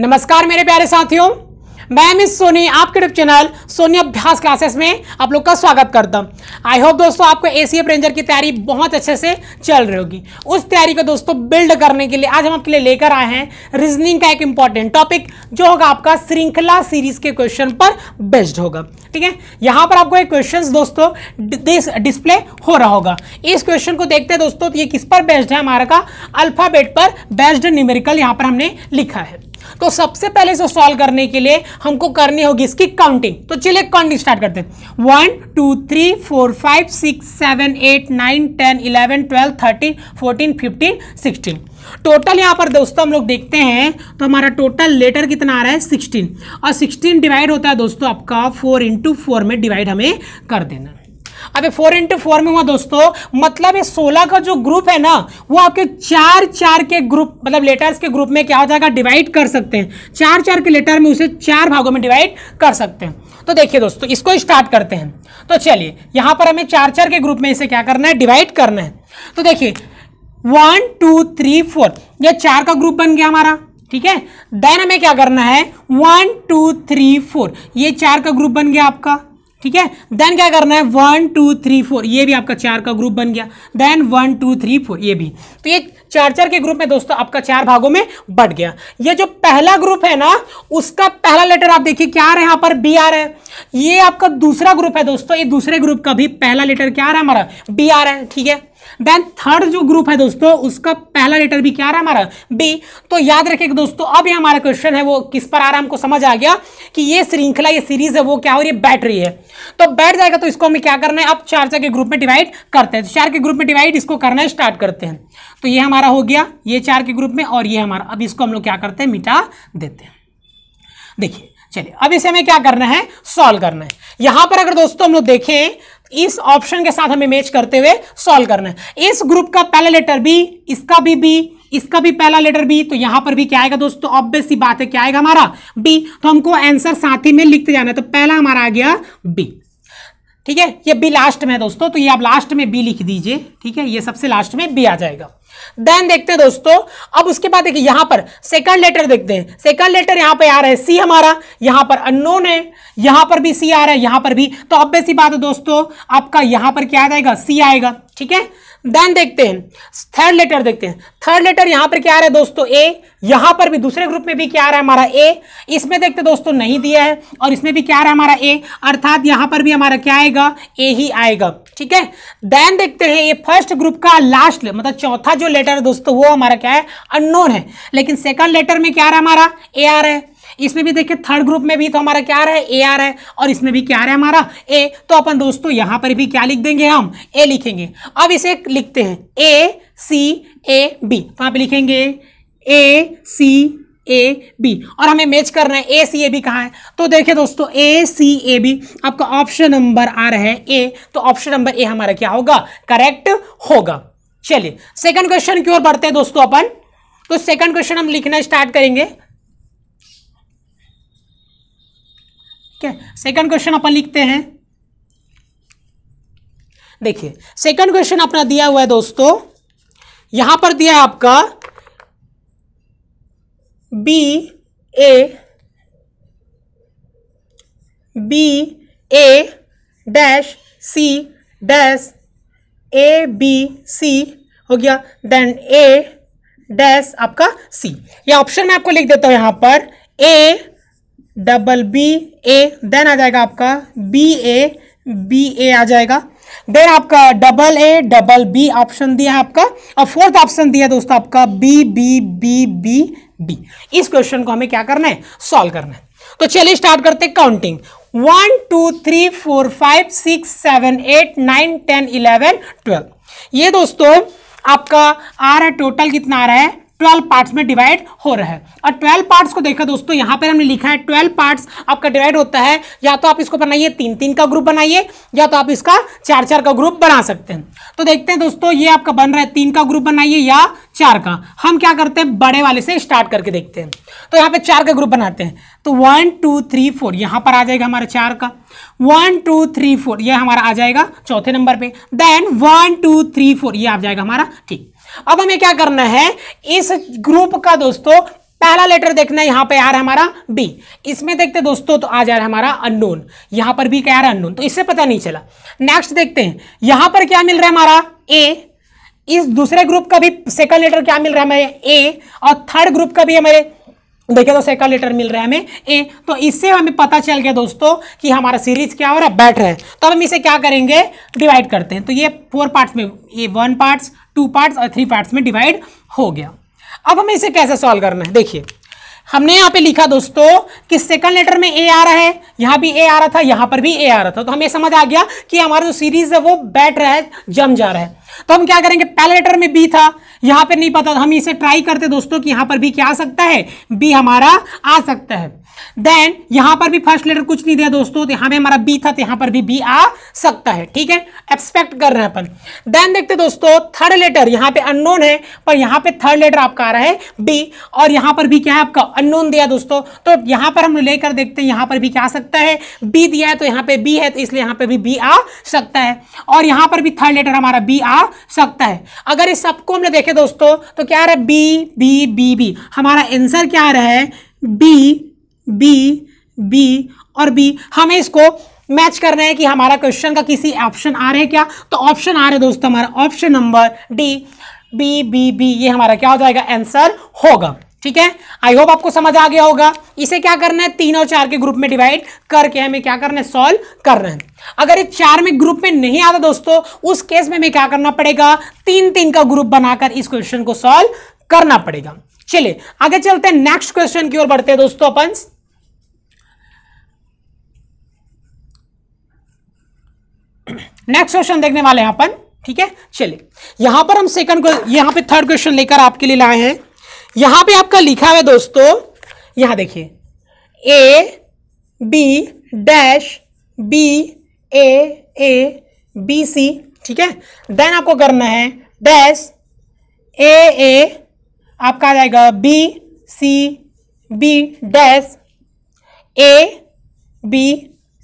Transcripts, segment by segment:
नमस्कार मेरे प्यारे साथियों मैं मिस सोनी आपके यूट्यूब चैनल सोनी अभ्यास क्लासेस में आप लोग का स्वागत करता हूँ आई होप दोस्तों आपको ए सी रेंजर की तैयारी बहुत अच्छे से चल रही होगी उस तैयारी को दोस्तों बिल्ड करने के लिए आज हम आपके लिए लेकर आए हैं रीजनिंग का एक इंपॉर्टेंट टॉपिक जो होगा आपका श्रृंखला सीरीज के क्वेश्चन पर बेस्ड होगा ठीक है यहाँ पर आपको एक क्वेश्चन दोस्तों डिस्प्ले हो रहा होगा इस क्वेश्चन को देखते हैं दोस्तों ये किस पर बेस्ड है हमारा का अल्फाबेट पर बेस्ड न्यूमेरिकल यहाँ पर हमने लिखा है तो सबसे पहले इसे सॉल्व करने के लिए हमको करनी होगी इसकी काउंटिंग तो चलिए काउंटिंग स्टार्ट करते हैं one two three four five six seven eight nine ten eleven twelve thirteen fourteen fifteen sixteen total यहाँ पर दोस्तों हम लोग देखते हैं तो हमारा टोटल लेटर कितना आ रहा है सिक्सटीन और सिक्सटीन डिवाइड होता है दोस्तों आपका फोर इंटू फोर में डिवाइड हमें कर देना अब फोर इंटू फोर में हुआ दोस्तों मतलब ये सोलह का जो ग्रुप है ना वो आपके चार चार के ग्रुप मतलब लेटर्स के ग्रुप में क्या हो जाएगा डिवाइड कर सकते हैं चार चार के लेटर में उसे चार भागों में डिवाइड कर सकते हैं तो देखिए दोस्तों इसको स्टार्ट करते हैं तो चलिए यहाँ पर हमें चार चार के ग्रुप में इसे क्या करना है डिवाइड करना है तो देखिए वन टू थ्री फोर यह चार का ग्रुप बन गया हमारा ठीक है देन हमें क्या करना है वन टू थ्री फोर ये चार का ग्रुप बन गया आपका ठीक है देन क्या करना है वन टू थ्री फोर ये भी आपका चार का ग्रुप बन गया then one two three four ये भी तो ये चार चार के ग्रुप में दोस्तों आपका चार भागों में बट गया ये जो पहला ग्रुप है ना उसका पहला लेटर आप देखिए क्या आ रहा है यहां पर बी आ रहा है ये आपका दूसरा ग्रुप है दोस्तों ये दूसरे ग्रुप का भी पहला लेटर क्या आ रहा है हमारा बी आ रहा है ठीक है देन थर्ड जो ग्रुप है दोस्तों उसका पहला लेटर भी क्या आ रहा है हमारा बी तो याद रखिएगा दोस्तों अब ये हमारा क्वेश्चन है वो किस पर आ रहा है हमको समझ आ गया कि ये श्रृंखला ये सीरीज है वो क्या हो रही है बैटरी है तो बैठ जाएगा तो इसको हमें क्या करना है अब चार चार के ग्रुप में डिवाइड करते हैं तो चार के ग्रुप में डिवाइड इसको करना स्टार्ट करते हैं तो ये हमारा हो गया ये चार के ग्रुप में और ये हमारा अब इसको हम लोग क्या करते हैं मिटा देते हैं देखिए चलिए अब इसे हमें क्या करना है सॉल्व करना है यहां पर अगर दोस्तों हम लोग देखें इस ऑप्शन के साथ हमें मैच करते हुए सॉल्व करना है इस ग्रुप का पहला लेटर बी इसका भी बी इसका भी पहला लेटर बी तो यहां पर भी क्या आएगा दोस्तों ऑब्वियस सी बात है क्या आएगा हमारा बी तो हमको आंसर साथ ही में लिखते जाना है तो पहला हमारा आ गया बी ठीक है ये बी लास्ट में है दोस्तों तो ये आप लास्ट में बी लिख दीजिए ठीक है ये सबसे लास्ट में बी आ जाएगा देन देखते हैं दोस्तों अब उसके बाद देखिए यहां पर सेकंड लेटर देखते हैं सेकंड लेटर यहां पर आ रहा है सी हमारा यहां पर अननोन है यहां पर भी सी आ रहा है यहां पर भी तो अब सी बात है दोस्तों आपका यहां पर क्या आ जाएगा सी आएगा ठीक है देन देखते हैं थर्ड लेटर देखते हैं थर्ड लेटर यहां पर क्या आ रहा है दोस्तों ए यहां पर भी दूसरे ग्रुप में भी क्या आ रहा है हमारा ए इसमें देखते दोस्तों नहीं दिया है और इसमें भी क्या आ रहा है हमारा ए अर्थात यहां पर भी हमारा क्या आएगा ए ही आएगा ठीक है देन देखते हैं ये फर्स्ट ग्रुप का लास्ट मतलब चौथा जो लेटर है दोस्तों वो हमारा क्या है अननोन है लेकिन सेकंड लेटर में क्या आ रहा है हमारा ए आ रहा है इसमें भी देखिए थर्ड ग्रुप में भी तो हमारा क्या रहा है ए आ रहा है और इसमें भी क्या रहा है हमारा ए तो अपन दोस्तों यहां पर भी क्या लिख देंगे हम ए लिखेंगे अब इसे लिखते हैं ए सी ए बी तो आप लिखेंगे ए सी ए बी और हमें मैच करना है ए सी ए बी कहाँ है तो देखिए दोस्तों ए सी ए बी आपका ऑप्शन नंबर आ रहा है ए तो ऑप्शन नंबर ए हमारा क्या होगा करेक्ट होगा चलिए सेकंड क्वेश्चन की ओर बढ़ते हैं दोस्तों अपन तो सेकंड क्वेश्चन हम लिखना स्टार्ट करेंगे ठीक है सेकंड क्वेश्चन अपन लिखते हैं देखिए सेकंड क्वेश्चन अपना दिया हुआ है दोस्तों यहां पर दिया है आपका B A B A dash C dash A B C हो गया देन ए डैश आपका सी ये ऑप्शन मैं आपको लिख देता हूं यहां पर A double B A then आ जाएगा आपका बी ए बी ए आ जाएगा देन आपका double A double B option दिया है आपका और फोर्थ ऑप्शन दिया दोस्तों आपका B B B B B इस क्वेश्चन को हमें क्या करना है सॉल्व करना है तो चलिए स्टार्ट करते हैं counting one two three four five six seven eight nine ten eleven twelve ये दोस्तों आपका आ रहा है टोटल कितना आ रहा है ट्वेल्व पार्ट्स में डिवाइड हो रहा है और ट्वेल्व पार्ट्स को देखा दोस्तों यहाँ पर हमने लिखा है ट्वेल्व पार्ट्स आपका डिवाइड होता है या तो आप इसको बनाइए तीन तीन का ग्रुप बनाइए या तो आप इसका चार चार का ग्रुप बना सकते हैं तो देखते हैं दोस्तों ये आपका बन रहा है तीन का ग्रुप बनाइए या चार का हम क्या करते हैं बड़े वाले से स्टार्ट करके देखते हैं तो यहाँ पे चार का ग्रुप बनाते हैं तो वन टू थ्री फोर यहाँ पर आ जाएगा हमारा चार का वन टू थ्री फोर ये हमारा आ जाएगा चौथे नंबर पे then one two three four ये आ जाएगा हमारा ठीक अब हमें क्या करना है इस ग्रुप का दोस्तों पहला लेटर देखना यहां पे यार हमारा बी इसमें देखते दोस्तों तो आ जा रहा है हमारा अननोन तो यहां पर भी क्या रहा अननोन तो इससे पता नहीं चला नेक्स्ट देखते हैं यहां पर क्या मिल रहा है हमारा ए इस दूसरे ग्रुप का भी सेकंड लेटर क्या मिल रहा है हमें ए और थर्ड ग्रुप का भी हमारे देखिए दोस्तों एकल लेटर मिल रहा है हमें ए तो इससे हमें पता चल गया दोस्तों कि हमारा सीरीज क्या हो रहा है बैटर है तो हम इसे क्या करेंगे डिवाइड करते हैं तो ये फोर पार्ट्स में ये वन पार्ट्स टू पार्ट्स और थ्री पार्ट्स में डिवाइड हो गया अब हमें इसे कैसे सॉल्व करना है देखिए हमने यहाँ पे लिखा दोस्तों कि सेकंड लेटर में ए आ रहा है यहाँ भी ए आ रहा था यहाँ पर भी ए आ रहा था तो हमें समझ आ गया कि हमारा जो सीरीज है वो बैठ रहा है जम जा रहा है तो हम क्या करेंगे पहले लेटर में बी था यहां पर नहीं पता हम इसे ट्राई करते दोस्तों कि यहां पर भी क्या आ सकता है बी हमारा आ सकता है देन यहां पर भी फर्स्ट लेटर कुछ नहीं दिया दोस्तों तो यहां पर हमारा बी था तो यहां पर भी बी आ सकता है ठीक है एक्सपेक्ट कर रहे हैं अपन देन देखते दोस्तों थर्ड लेटर यहां पे अननोन है पर यहां पे थर्ड लेटर आपका आ रहा है बी और यहां पर भी क्या है आपका अननोन दिया दोस्तों तो यहां पर हम लेकर देखते हैं यहां पर भी क्या आ सकता है बी दिया है तो यहां पर बी है तो इसलिए यहां पर भी बी आ सकता है और यहां पर भी थर्ड लेटर हमारा बी आ जा सकता है अगर इस सबको हमने देखे दोस्तों तो क्या रहा है बी बी बी बी हमारा आंसर क्या रहा है बी बी बी और बी हमें इसको मैच कर रहे हैं कि हमारा क्वेश्चन का किसी ऑप्शन आ रहे हैं क्या तो ऑप्शन आ रहे हैं दोस्तों हमारा option number D B B B ये हमारा क्या हो जाएगा आंसर होगा ठीक है आई होप आपको समझ आ गया होगा इसे क्या करना है तीन और चार के ग्रुप में डिवाइड करके हमें क्या करना है सॉल्व करना है अगर ये चार में ग्रुप में नहीं आता दोस्तों उस केस में हमें क्या करना पड़ेगा तीन तीन का ग्रुप बनाकर इस क्वेश्चन को सॉल्व करना पड़ेगा चलिए आगे चलते हैं नेक्स्ट क्वेश्चन की ओर बढ़ते हैं दोस्तों अपन नेक्स्ट क्वेश्चन देखने वाले हैं अपन ठीक है चलिए यहां पर हम सेकंड यहां पे थर्ड क्वेश्चन लेकर आपके लिए लाए हैं यहां पे आपका लिखा हुआ है दोस्तों यहां देखिए A B dash B A A B C ठीक है देन आपको करना है डैश ए ए आपका आ जाएगा B C B dash A B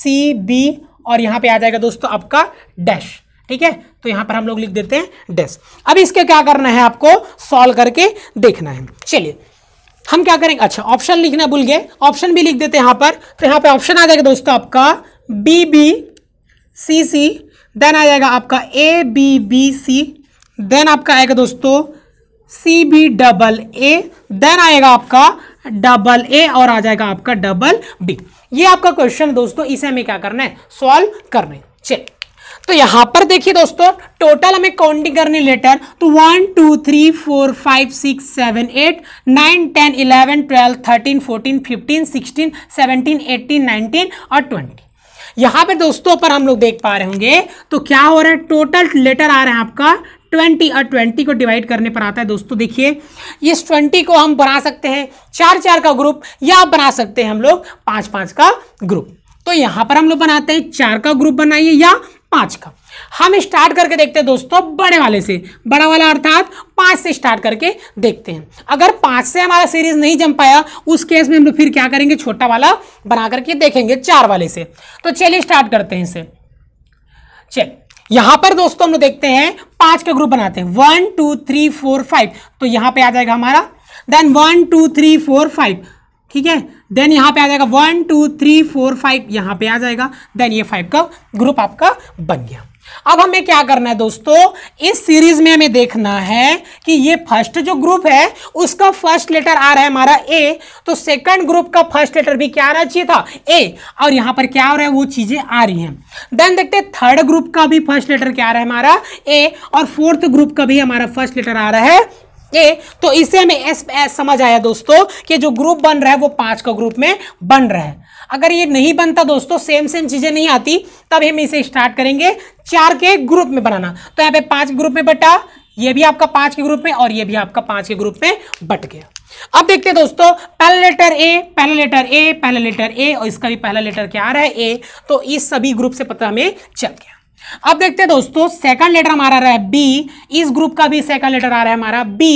C B और यहां पे आ जाएगा दोस्तों आपका डैश ठीक है तो यहां पर हम लोग लिख देते हैं डेस अब इसके क्या करना है आपको सॉल्व करके देखना है चलिए हम क्या करेंगे अच्छा ऑप्शन लिखना भूल गए ऑप्शन भी लिख देते हैं यहां पर तो यहां पे ऑप्शन आ जाएगा दोस्तों आपका B B C C then आ जाएगा आपका A B B C then आपका आएगा दोस्तों C B double A then आएगा आपका डबल ए और आ जाएगा आपका डबल बी ये आपका क्वेश्चन दोस्तों इसे हमें क्या करना है सॉल्व करना है चलिए तो यहां पर देखिए दोस्तों टोटल हमें काउंटिंग करनी लेटर तो one two three four five six seven eight nine ten eleven twelve thirteen fourteen fifteen sixteen seventeen eighteen nineteen और ट्वेंटी यहां पे दोस्तों पर हम लोग देख पा रहे होंगे तो क्या हो रहा है टोटल लेटर आ रहा है आपका ट्वेंटी और ट्वेंटी को डिवाइड करने पर आता है दोस्तों देखिए इस ट्वेंटी को हम बना सकते हैं चार चार का ग्रुप या बना सकते हैं हम लोग पांच पांच का ग्रुप तो यहां पर हम लोग बनाते हैं चार का ग्रुप बनाइए या पाँच का हम स्टार्ट करके देखते हैं दोस्तों बड़े वाले से बड़ा वाला अर्थात पाँच से स्टार्ट करके देखते हैं अगर पाँच से हमारा सीरीज नहीं जम पाया उस केस में हम लोग फिर क्या करेंगे छोटा वाला बना करके देखेंगे चार वाले से तो चलिए स्टार्ट करते हैं इसे चल यहां पर दोस्तों हम लोग देखते हैं पांच का ग्रुप बनाते हैं one two three four five तो यहां पर आ जाएगा हमारा then one two three four five ठीक है देन यहाँ पे आ जाएगा one two three four five यहाँ पे आ जाएगा देन ये फाइव का ग्रुप आपका बन गया अब हमें क्या करना है दोस्तों इस सीरीज में हमें देखना है कि ये फर्स्ट जो ग्रुप है उसका फर्स्ट लेटर आ रहा है हमारा ए तो सेकंड ग्रुप का फर्स्ट लेटर भी क्या आना चाहिए था ए और यहां पर क्या हो रहा है वो चीजें आ रही हैं देन देखते हैं थर्ड ग्रुप का भी फर्स्ट लेटर क्या आ रहा है हमारा ए और फोर्थ ग्रुप का भी हमारा फर्स्ट लेटर आ रहा है ए तो इसे हमें एस, एस समझ आया दोस्तों कि जो ग्रुप बन रहा है वो पांच का ग्रुप में बन रहा है अगर ये नहीं बनता दोस्तों सेम सेम चीजें नहीं आती तब हम इसे स्टार्ट करेंगे चार के ग्रुप में बनाना तो यहाँ पे पांच ग्रुप में बटा ये भी आपका पांच के ग्रुप में और ये भी आपका पांच के ग्रुप में बट गया अब देखते हैं दोस्तों पहला लेटर ए पहला लेटर ए पहला लेटर ए और इसका भी पहला लेटर क्या आ रहा है ए तो इस सभी ग्रुप से पता हमें चल गया अब देखते हैं दोस्तों सेकंड लेटर हमारा रहा है बी इस ग्रुप का भी सेकंड लेटर आ रहा है हमारा बी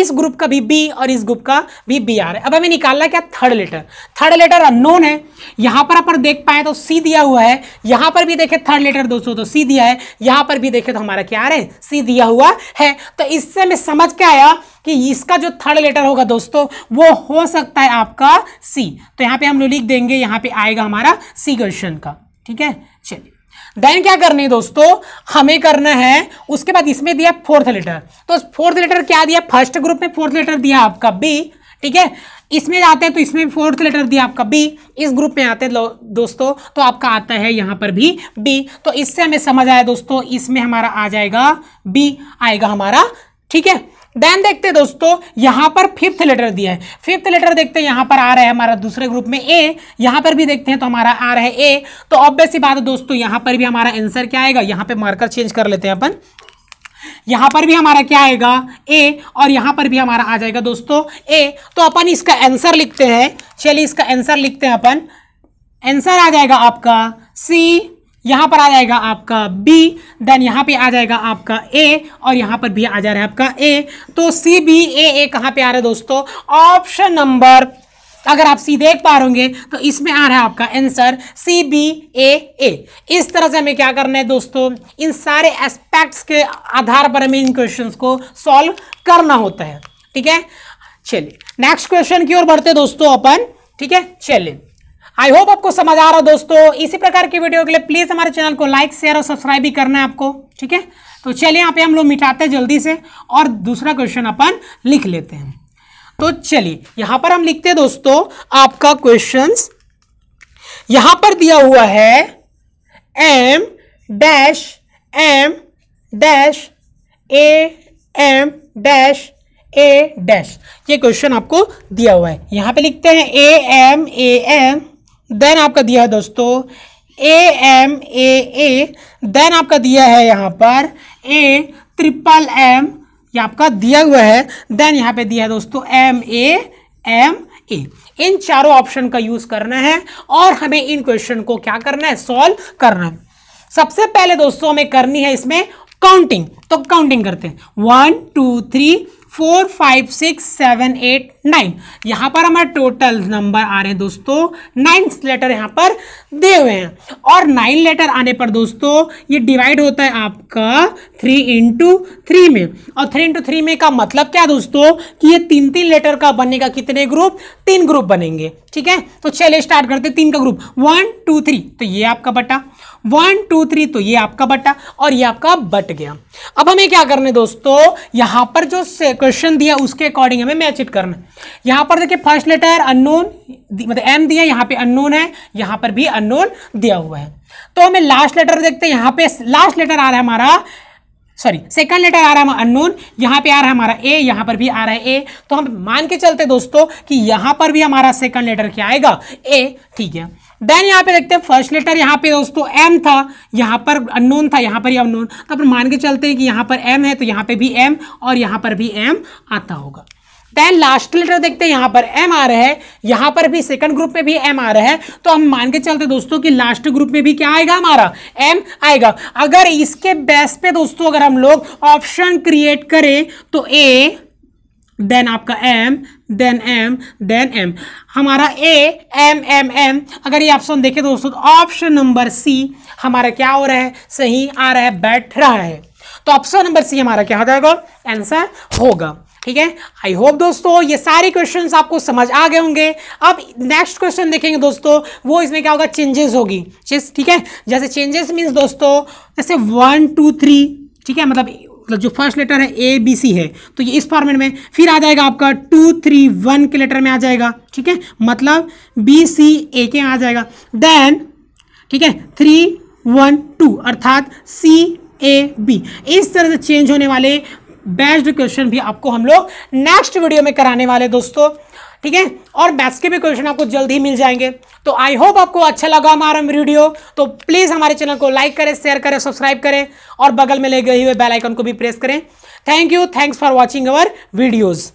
इस ग्रुप का भी बी और इस ग्रुप का भी बी आ रहा है अब हमें निकालना क्या third letter third letter unknown है यहां पर अपन देख पाए तो सी दिया हुआ है यहां पर भी देखे थर्ड लेटर दोस्तों तो सी दिया है यहां पर भी देखे तो हमारा क्या आ रहा है सी दिया हुआ है तो इससे मैं समझ के आया कि इसका जो थर्ड लेटर होगा दोस्तों वो हो सकता है आपका सी तो यहां पर हम लोग लिख देंगे यहां पर आएगा हमारा सी क्वेश्चन का ठीक है चलिए देन क्या करनी है दोस्तों हमें करना है उसके बाद इसमें दिया फोर्थ लेटर तो फोर्थ लेटर क्या दिया फर्स्ट ग्रुप में फोर्थ लेटर दिया आपका बी ठीक है इसमें आते हैं तो इसमें फोर्थ लेटर दिया आपका बी इस ग्रुप में आते हैं दोस्तों तो आपका आता है यहां पर भी बी तो इससे हमें समझ आया दोस्तों इसमें हमारा आ जाएगा बी आएगा हमारा ठीक है देन देखते हैं दोस्तों यहाँ पर फिफ्थ लेटर दिया है फिफ्थ लेटर देखते हैं यहाँ पर आ रहा है हमारा दूसरे ग्रुप में ए यहाँ पर भी देखते हैं तो हमारा आ रहा है ए तो ऑब्वियस बात है दोस्तों यहाँ पर भी हमारा आंसर क्या आएगा यहाँ पे मार्कर चेंज कर लेते हैं अपन यहाँ पर भी हमारा क्या आएगा ए और यहाँ पर भी हमारा आ जाएगा दोस्तों ए तो अपन इसका आंसर लिखते हैं चलिए इसका आंसर लिखते हैं अपन आंसर आ जाएगा आपका सी यहाँ पर आ जाएगा आपका बी देन यहाँ पे आ जाएगा आपका ए और यहाँ पर भी आ जा रहा है आपका ए तो सी बी ए ए कहाँ पे आ रहा है दोस्तों ऑप्शन नंबर अगर आप सी देख पा होंगे तो इसमें आ रहा है आपका आंसर सी बी ए ए इस तरह से हमें क्या करना है दोस्तों इन सारे एस्पेक्ट्स के आधार पर हमें इन क्वेश्चन को सॉल्व करना होता है ठीक है चलिए नेक्स्ट क्वेश्चन की ओर बढ़ते दोस्तों अपन ठीक है चलिए आई होप आपको समझ आ रहा दोस्तों इसी प्रकार की वीडियो के लिए प्लीज़ हमारे चैनल को लाइक शेयर और सब्सक्राइब भी करना है आपको ठीक है तो चलिए यहाँ पे हम लोग मिटाते हैं जल्दी से और दूसरा क्वेश्चन अपन लिख लेते हैं तो चलिए यहां पर हम लिखते हैं दोस्तों आपका क्वेश्चन यहां पर दिया हुआ है M dash M dash A M dash A dash ये क्वेश्चन आपको दिया हुआ है यहां पे लिखते हैं A M A M then आपका दिया है दोस्तों ए एम ए ए देन आपका दिया है यहाँ पर ए ट्रिपल एम ये आपका दिया हुआ है देन यहाँ पे दिया है दोस्तों एम ए एम ए इन चारों ऑप्शन का यूज करना है और हमें इन क्वेश्चन को क्या करना है सॉल्व करना है सबसे पहले दोस्तों हमें करनी है इसमें काउंटिंग तो काउंटिंग करते हैं one two three four five six seven eight nine यहाँ पर हमारे टोटल नंबर आ रहे हैं दोस्तों नाइन लेटर यहाँ पर दे हुए हैं और नाइन लेटर आने पर दोस्तों ये डिवाइड होता है आपका थ्री इंटू थ्री में और थ्री इंटू थ्री में का मतलब क्या दोस्तों कि ये तीन तीन लेटर का बनेगा कितने ग्रुप तीन ग्रुप बनेंगे ठीक है तो चलिए स्टार्ट करते तीन का ग्रुप वन टू थ्री तो ये आपका बटा वन टू थ्री तो ये आपका बटा और ये आपका बट गया अब हमें क्या करना है दोस्तों यहाँ पर जो क्वेश्चन दिया उसके अकॉर्डिंग हमें मैच इट करना यहां यहाँ पर देखिए फर्स्ट लेटर अनोन मतलब एम दिया यहाँ पे अनोन है यहाँ पर भी अनोन दिया हुआ है तो हमें लास्ट लेटर देखते हैं यहाँ पे लास्ट लेटर आ रहा है हमारा सॉरी सेकंड लेटर आ रहा है अनोन यहाँ पे आ रहा है हमारा ए यहाँ पर भी आ रहा है ए तो हम मान के चलते दोस्तों कि यहाँ पर भी हमारा सेकंड लेटर क्या आएगा ए ठीक है देन यहाँ पे देखते हैं फर्स्ट लेटर यहाँ पे दोस्तों एम था यहाँ पर अननोन था यहाँ पर ही अननोन तो अपन मान के चलते हैं कि यहाँ पर एम है तो यहाँ पे भी एम और यहाँ पर भी एम आता होगा देन लास्ट लेटर देखते हैं यहाँ पर एम आ रहा है यहाँ पर भी सेकंड ग्रुप में भी एम आ रहा है तो हम मान के चलते दोस्तों कि लास्ट ग्रुप में भी क्या आएगा हमारा एम आएगा अगर इसके बेस पे दोस्तों अगर हम लोग ऑप्शन क्रिएट करें तो ए देन आपका M then M then M हमारा ए एम एम एम अगर ये ऑप्शन देखें तो दोस्तों तो ऑप्शन नंबर सी हमारा क्या हो रहा है सही आ रहा है बैठ रहा है तो ऑप्शन नंबर सी हमारा क्या हो जाएगा आंसर होगा ठीक है आई होप दोस्तों ये सारे क्वेश्चन आपको समझ आ गए होंगे अब नेक्स्ट क्वेश्चन देखेंगे दोस्तों वो इसमें क्या होगा चेंजेस होगी ठीक है जैसे चेंजेस मीन्स दोस्तों जैसे वन टू थ्री ठीक है मतलब मतलब जो फर्स्ट लेटर है ए बी सी है तो ये इस फॉर्मेट में फिर आ जाएगा आपका टू थ्री वन के लेटर में आ जाएगा ठीक है मतलब बी सी ए के आ जाएगा देन ठीक है थ्री वन टू अर्थात सी ए बी इस तरह से चेंज होने वाले बेस्ड क्वेश्चन भी आपको हम लोग नेक्स्ट वीडियो में कराने वाले दोस्तों ठीक है और मैथ्स के भी क्वेश्चन आपको जल्द ही मिल जाएंगे तो आई होप आपको अच्छा लगा हमारा वीडियो तो प्लीज़ हमारे चैनल को लाइक करें शेयर करें सब्सक्राइब करें और बगल में ले गए हुए बेल आइकन को भी प्रेस करें thank you thanks for watching our videos